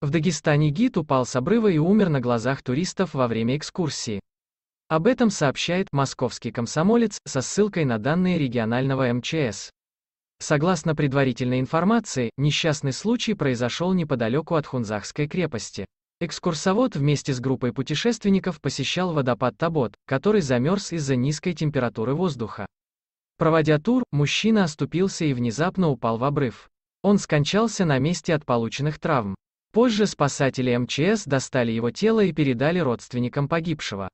В Дагестане гид упал с обрыва и умер на глазах туристов во время экскурсии. Об этом сообщает московский комсомолец со ссылкой на данные регионального МЧС. Согласно предварительной информации, несчастный случай произошел неподалеку от Хунзахской крепости. Экскурсовод вместе с группой путешественников посещал водопад Табот, который замерз из-за низкой температуры воздуха. Проводя тур, мужчина оступился и внезапно упал в обрыв. Он скончался на месте от полученных травм. Позже спасатели МЧС достали его тело и передали родственникам погибшего.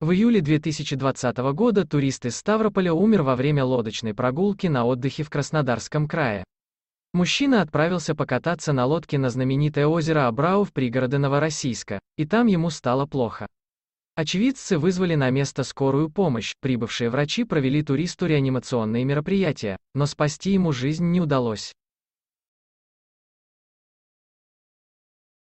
В июле 2020 года турист из Ставрополя умер во время лодочной прогулки на отдыхе в Краснодарском крае. Мужчина отправился покататься на лодке на знаменитое озеро Абрау в пригороде Новороссийска, и там ему стало плохо. Очевидцы вызвали на место скорую помощь, прибывшие врачи провели туристу реанимационные мероприятия, но спасти ему жизнь не удалось.